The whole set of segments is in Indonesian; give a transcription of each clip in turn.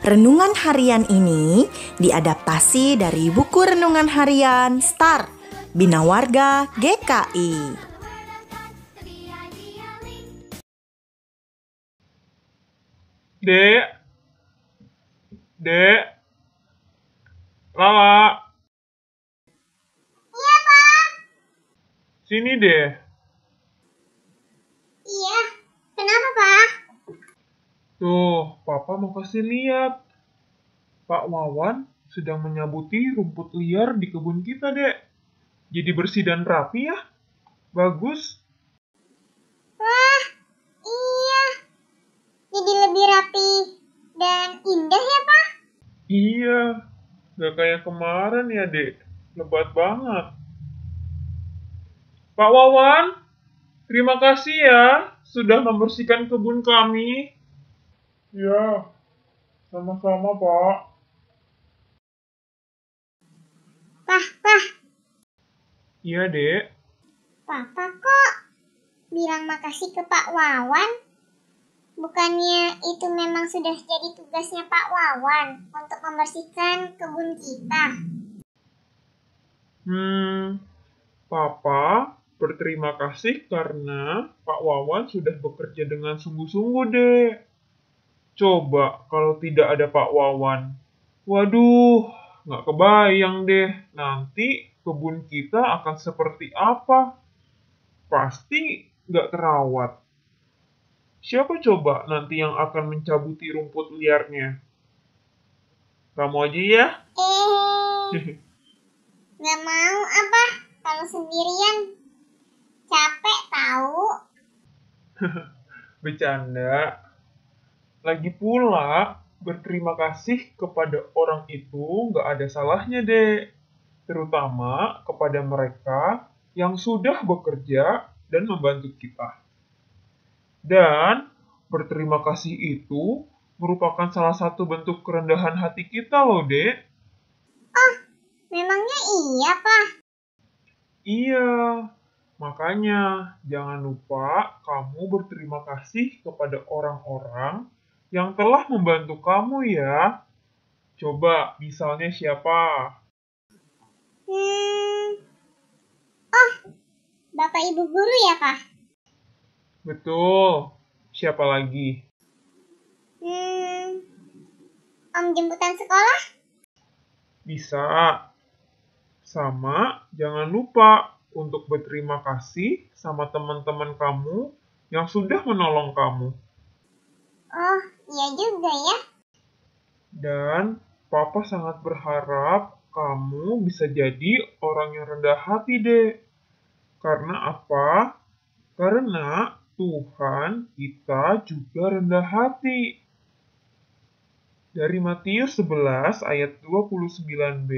Renungan harian ini diadaptasi dari buku renungan harian Star Bina Warga GKI. Dek. Dek. Lala. Iya, Pak. Sini deh. Tuh, papa mau kasih lihat. Pak Wawan sedang menyabuti rumput liar di kebun kita, dek. Jadi bersih dan rapi ya. Bagus. Wah, iya. Jadi lebih rapi dan indah ya, Pak? Iya. Gak kayak kemarin ya, dek. Lebat banget. Pak Wawan, terima kasih ya sudah membersihkan kebun kami. Iya, sama-sama Pak. Pak, Pak. Iya, Dek. Papa kok bilang makasih ke Pak Wawan? Bukannya itu memang sudah jadi tugasnya Pak Wawan untuk membersihkan kebun kita? Hmm, Papa berterima kasih karena Pak Wawan sudah bekerja dengan sungguh-sungguh, Dek. Coba kalau tidak ada Pak Wawan. Waduh, nggak kebayang deh. Nanti kebun kita akan seperti apa? Pasti nggak terawat. Siapa coba nanti yang akan mencabuti rumput liarnya? Kamu aja ya? Eh, nggak mau apa kalau sendirian. Capek tahu. Bercanda. Lagi pula, berterima kasih kepada orang itu nggak ada salahnya, dek. Terutama kepada mereka yang sudah bekerja dan membantu kita. Dan berterima kasih itu merupakan salah satu bentuk kerendahan hati kita loh, dek. Ah, memangnya iya, Pak? Iya, makanya jangan lupa kamu berterima kasih kepada orang-orang yang telah membantu kamu ya. Coba misalnya siapa? Hmm. Oh, Bapak Ibu guru ya, Pak? Betul. Siapa lagi? Hmm. Om jemputan sekolah? Bisa. Sama, jangan lupa untuk berterima kasih sama teman-teman kamu yang sudah menolong kamu. Oh, Iya juga ya. Dan papa sangat berharap kamu bisa jadi orang yang rendah hati deh. Karena apa? Karena Tuhan kita juga rendah hati. Dari Matius 11 ayat 29b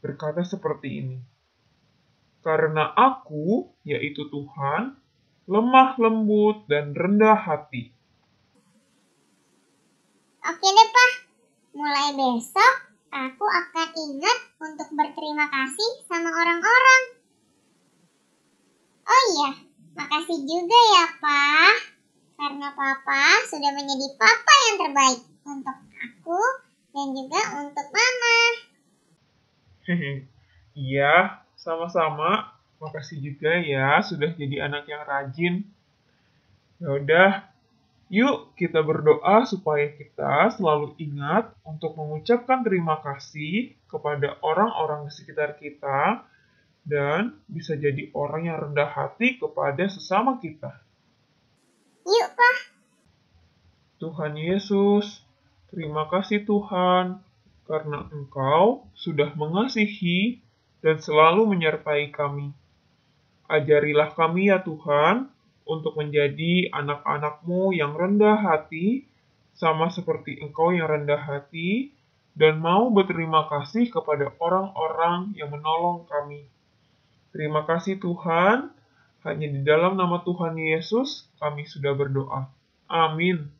berkata seperti ini. Karena aku, yaitu Tuhan, lemah lembut dan rendah hati Oke deh, Pak. Mulai besok, aku akan ingat untuk berterima kasih sama orang-orang. Oh iya, makasih juga ya, Pak. Karena Papa sudah menjadi Papa yang terbaik untuk aku dan juga untuk Mama. Hehe, Iya, sama-sama. Makasih juga ya sudah jadi anak yang rajin. Ya udah, Yuk kita berdoa supaya kita selalu ingat untuk mengucapkan terima kasih kepada orang-orang di sekitar kita dan bisa jadi orang yang rendah hati kepada sesama kita. Yuk, Pak. Tuhan Yesus, terima kasih Tuhan karena Engkau sudah mengasihi dan selalu menyertai kami. Ajarilah kami ya Tuhan untuk menjadi anak-anakmu yang rendah hati, sama seperti engkau yang rendah hati, dan mau berterima kasih kepada orang-orang yang menolong kami. Terima kasih Tuhan, hanya di dalam nama Tuhan Yesus kami sudah berdoa. Amin.